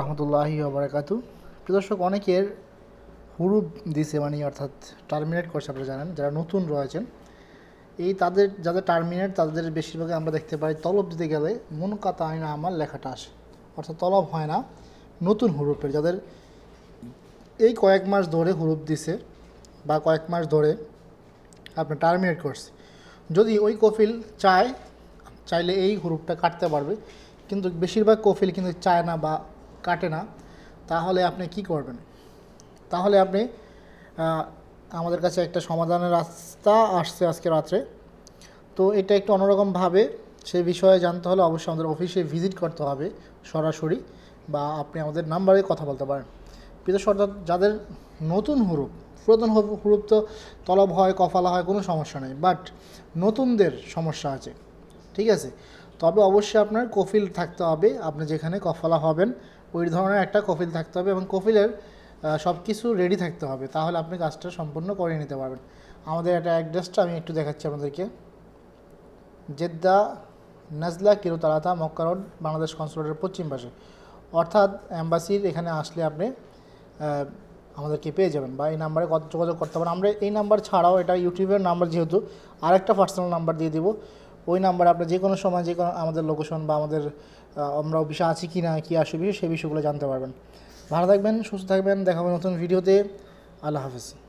রহমতুল্লাহি বারাকাতু প্রদর্শক অনেকের হুরুপ দিছে মানে অর্থাৎ টার্মিনেট করছে আপনারা জানেন যারা নতুন রয়েছেন এই তাদের যাদের টার্মিনেট তাদের বেশিরভাগে আমরা দেখতে পাই তলব দিতে গেলে মন কাতা হয় না আমার লেখাটা আসে অর্থাৎ তলব হয় না নতুন হুরুপের যাদের এই কয়েক মাস ধরে হুরুপ দিছে বা কয়েক মাস ধরে আপনার টার্মিনেট করছে যদি ওই কফিল চায় চাইলে এই হুরুপটা কাটতে পারবে কিন্তু বেশিরভাগ কফিল কিন্তু চায় না বা কাটে না তাহলে আপনি কি করবেন তাহলে আপনি আমাদের কাছে একটা সমাধানের রাস্তা আসছে আজকে রাত্রে তো এটা একটু অন্যরকমভাবে সে বিষয়ে জানতে হলে অবশ্যই আমাদের অফিসে ভিজিট করতে হবে সরাসরি বা আপনি আমাদের নাম্বারে কথা বলতে পারেন প্রিয় সর্দার যাদের নতুন হুরুপ পুরাতন হুরুপ তো তলব হয় কফালা হয় কোনো সমস্যা নেই বাট নতুনদের সমস্যা আছে ঠিক আছে তবে অবশ্যই আপনার কফিল থাকতে হবে আপনি যেখানে কফলা হবেন ওই ধরনের একটা কফিল থাকতে হবে এবং কফিলের সব কিছু রেডি থাকতে হবে তাহলে আপনি কাজটা সম্পূর্ণ করে নিতে পারবেন আমাদের একটা অ্যাড্রেসটা আমি একটু দেখাচ্ছি আপনাদেরকে জেদ্দা নাজলা কিরুতালাতা মক্কা রোড বাংলাদেশ কনসুলেটের পশ্চিম পাশে অর্থাৎ অ্যাম্বাসির এখানে আসলে আপনি আমাদেরকে পেয়ে যাবেন বা এই নাম্বারে কত যোগাযোগ করতে পারেন আমরা এই নাম্বার ছাড়াও এটা ইউটিউবের নাম্বার যেহেতু আরেকটা পার্সোনাল নাম্বার দিয়ে দেবো ওই নাম্বারে আপনার যে কোনো সময় যে কোনো আমাদের লোকেশন বা আমাদের আমরা অফিসে আছি কি না কী আসবে সেই বিষয়গুলো জানতে পারবেন ভালো থাকবেন সুস্থ থাকবেন দেখাবেন নতুন ভিডিওতে আল্লাহ হাফিজ